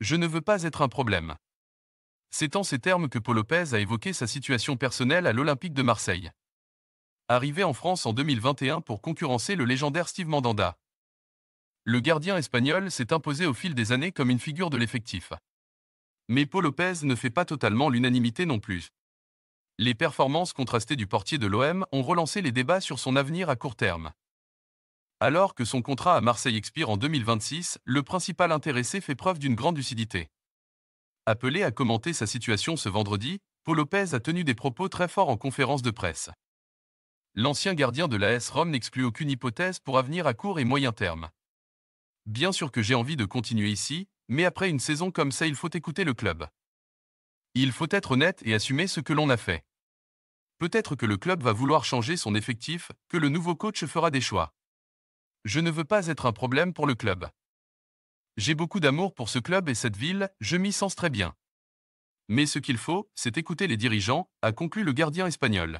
Je ne veux pas être un problème. C'est en ces termes que Paul Lopez a évoqué sa situation personnelle à l'Olympique de Marseille. Arrivé en France en 2021 pour concurrencer le légendaire Steve Mandanda. Le gardien espagnol s'est imposé au fil des années comme une figure de l'effectif. Mais Paul Lopez ne fait pas totalement l'unanimité non plus. Les performances contrastées du portier de l'OM ont relancé les débats sur son avenir à court terme. Alors que son contrat à Marseille expire en 2026, le principal intéressé fait preuve d'une grande lucidité. Appelé à commenter sa situation ce vendredi, Paul Lopez a tenu des propos très forts en conférence de presse. L'ancien gardien de la S Rome n'exclut aucune hypothèse pour avenir à court et moyen terme. Bien sûr que j'ai envie de continuer ici, mais après une saison comme ça il faut écouter le club. Il faut être honnête et assumer ce que l'on a fait. Peut-être que le club va vouloir changer son effectif, que le nouveau coach fera des choix. Je ne veux pas être un problème pour le club. J'ai beaucoup d'amour pour ce club et cette ville, je m'y sens très bien. Mais ce qu'il faut, c'est écouter les dirigeants, a conclu le gardien espagnol.